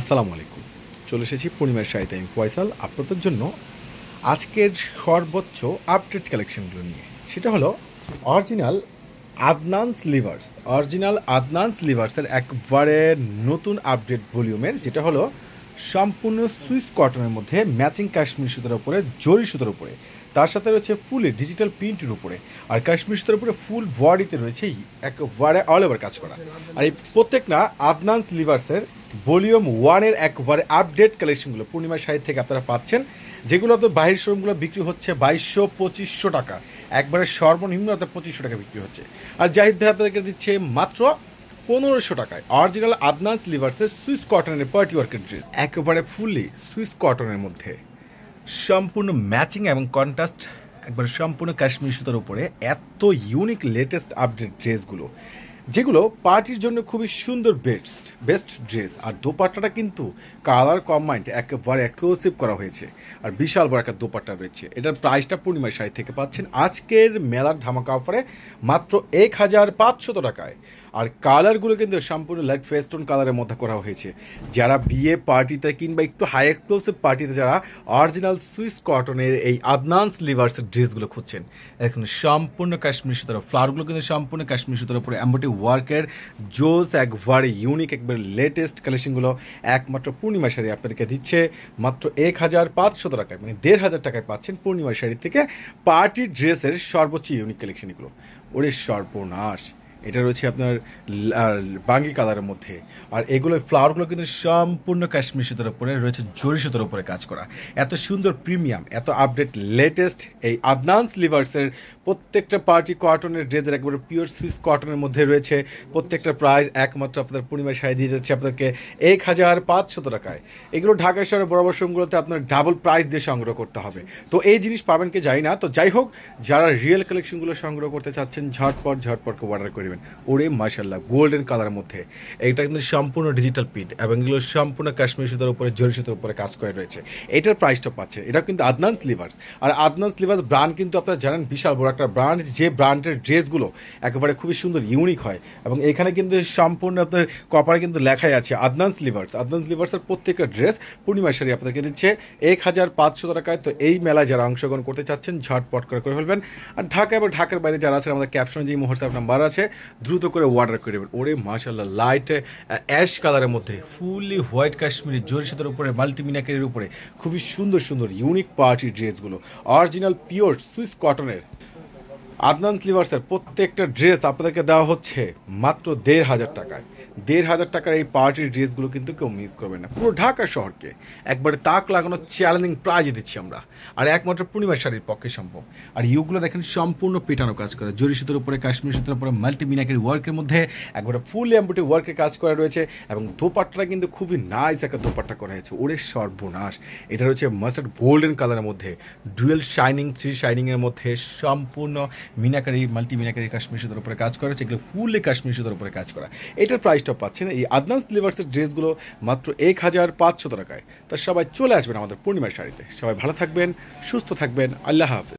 আসসালামু আলাইকুম চলে এসেছি পূর্ণিমার সাহিত্যে আমি ফয়সাল আপনাদের জন্য আজকের সর্বোচ্চ আপডেট কালেকশনগুলো নিয়ে সেটা হলো original Adnan's livers original Adnan's লিভার্সের একবারে নতুন আপডেট ভলিউমের যেটা হলো সম্পূর্ণ সুইস কটনের মধ্যে ম্যাচিং কাশ্মীর সুতার উপরে জরি সুতার উপরে তার সাথে রয়েছে ফুলে ডিজিটাল প্রিন্টের উপরে আর কাশ্মীর সুতার উপরে ফুল বডিতে রয়েছে একবারে অল ওভার কাজ করা আর এই প্রত্যেকটা আদনান্স লিভার্সের ভলিউম ওয়ানের একবারে আপডেট কালেকশনগুলো পূর্ণিমা সাহিত থেকে আপনারা পাচ্ছেন যেগুলো তো বাহির শোরুমগুলো বিক্রি হচ্ছে বাইশশো পঁচিশশো টাকা একবারে সর্বনিম্ন অর্থাৎ পঁচিশশো টাকা বিক্রি হচ্ছে আর জাহিদ ভাই আপনাদেরকে দিচ্ছে মাত্র পনেরোশো টাকায় অরিজিনাল আদনাস লিভার্সের সুইস কটনের পার্টি ওয়ার্কের ড্রেস একেবারে ফুললি সুইস কটনের মধ্যে সম্পূর্ণ ম্যাচিং এবং কন্ট্রাস্ট একবার সম্পূর্ণ কাশ্মীর সুতার উপরে এত ইউনিক লেটেস্ট আপডেট ড্রেসগুলো যেগুলো পার্টির জন্য খুবই সুন্দর বেস্ট বেস্ট ড্রেস আর দোপাট্টাটা কিন্তু কালার কম্বাইন্ড একেবারে এক্সক্লুসিভ করা হয়েছে আর বিশাল বড় একটা দোপাট্টা রয়েছে এটার প্রাইসটা পূর্ণিমার শাড়ি থেকে পাচ্ছেন আজকের মেলার ধামাকা অফারে মাত্র এক হাজার পাঁচশত টাকায় আর কালারগুলো কিন্তু সম্পূর্ণ লাইট ফেস্টোন কালারের মধ্যে করা হয়েছে যারা বিয়ে পার্টিতে কিংবা একটু হাই এক্সক্লোসিভ পার্টিতে যারা অরিজিনাল সুইস কটনের এই আদনান স্লিভার্সের ড্রেসগুলো খুঁজছেন এখন সম্পূর্ণ কাশ্মীর সুতোর ফ্লাওয়ারগুলো কিন্তু সম্পূর্ণ কাশ্মীর সুতোর উপরে এম্বোটি ওয়ার্কের জোস একবারে ইউনিক একবারে লেটেস্ট কালেকশনগুলো একমাত্র পূর্ণিমা শাড়ি আপনাদেরকে দিচ্ছে মাত্র এক হাজার পাঁচশো টাকায় মানে দেড় হাজার টাকায় পাচ্ছেন পূর্ণিমা শাড়ি থেকে পার্টি ড্রেসের সর্বোচ্চ ইউনিক কালেকশনগুলো ওরে সর্বনাশ এটা রয়েছে আপনার বাঙ্গি কালারের মধ্যে আর এগুলো ফ্লাওয়ারগুলো কিন্তু সম্পূর্ণ কাশ্মীর সুতোর উপরে রয়েছে জরি সুতোর উপরে কাজ করা এত সুন্দর প্রিমিয়াম এত আপডেট লেটেস্ট এই আদনান্স লিভার্সের প্রত্যেকটা পার্টি কটনের ড্রেসের একবারে পিওর সুইস কটনের মধ্যে রয়েছে প্রত্যেকটা প্রাইস একমাত্র আপনার পূর্ণিমা শাড়ি দিয়ে যাচ্ছে আপনাকে এক হাজার পাঁচশত টাকায় এগুলো ঢাকা শহরের বড় বড় আপনার ডাবল প্রাইস দিয়ে সংগ্রহ করতে হবে তো এই জিনিস পাবেন কি জানি না তো যাই হোক যারা রিয়েল কালেকশনগুলো সংগ্রহ করতে চাচ্ছেন ঝটপট ঝটপটকে অর্ডার করবেন পাবেন ওরে মার্শাল্লাহ গোল্ডেন কালার মধ্যে এটা কিন্তু সম্পূর্ণ ডিজিটাল প্রিন্ট এবং এগুলো সম্পূর্ণ কাশ্মীর সুতার উপরে জরি সুতার উপরে কাজ করে রয়েছে এটার প্রাইসটা পাচ্ছে এটা কিন্তু আদনান স্লিভার্স আর আদনান স্লিভার্স ব্র্যান্ড কিন্তু আপনারা জানেন বিশাল বড় একটা ব্র্যান্ড যে ব্র্যান্ডের ড্রেসগুলো একেবারে খুবই সুন্দর ইউনিক হয় এবং এখানে কিন্তু সম্পূর্ণ আপনার কপারে কিন্তু লেখাই আছে আদনান স্লিভার্স আদনান স্লিভার্সের প্রত্যেকটা ড্রেস পূর্ণিমা শাড়ি আপনাদেরকে দিচ্ছে এক হাজার পাঁচশো টাকায় তো এই মেলায় যারা অংশগ্রহণ করতে চাচ্ছেন ঝটপট করে করে ফেলবেন আর ঢাকা এবং ঢাকার বাইরে যারা আছেন আমাদের ক্যাপশনে যে মুহূর্তে আপনার নাম্বার আছে দ্রুত করে অর্ডার করে দেবেন ওরে মাশাল্লাহ লাইট অ্যাশ কালারের মধ্যে ফুললি হোয়াইট কাশ্মীরি জরিসাতের উপরে মাল্টিমিনাকের উপরে খুবই সুন্দর সুন্দর ইউনিক পার্টি ড্রেসগুলো অরিজিনাল পিওর সুইস কটনের আদনান স্লিভার্সের প্রত্যেকটা ড্রেস আপনাদেরকে দেওয়া হচ্ছে মাত্র দেড় হাজার টাকায় দেড় হাজার টাকার এই পার্টির ড্রেসগুলো কিন্তু কেউ মিস করবে না পুরো ঢাকা শহরকে একবারে তাক লাগানো চ্যালেঞ্জিং প্রাইজ দিচ্ছি আমরা আর একমাত্র পূর্ণিমার শাড়ির পক্ষে সম্ভব আর ইউগুলো দেখেন সম্পূর্ণ পেটানো কাজ করে জরি সুতোর উপরে কাশ্মীর সুতোর উপরে মাল্টিমিনাকের ওয়ার্কের মধ্যে একবারে ফুল এম্বুটি ওয়ার্কের কাজ করা রয়েছে এবং দোপাট্টাটা কিন্তু খুবই নাইস একটা দোপাট্টা করা হয়েছে ওরে সর্বনাশ এটা রয়েছে মাস্টার্ড গোল্ডেন কালারের মধ্যে ডুয়েল শাইনিং থ্রি শাইনিংয়ের মধ্যে সম্পূর্ণ মিনাকারি মাল্টি মিনাকারি কাশ্মীর সুতোর উপরে কাজ করা সেগুলো ফুললি কাশ্মীর সুতোর উপরে কাজ করা এটার প্রাইসটা পাচ্ছেন এই আদনান স্লিভার্সের ড্রেসগুলো মাত্র এক হাজার পাঁচশো টাকায় তা সবাই চলে আসবেন আমাদের পূর্ণিমার শাড়িতে সবাই ভালো থাকবেন সুস্থ থাকবেন আল্লাহ হাফিজ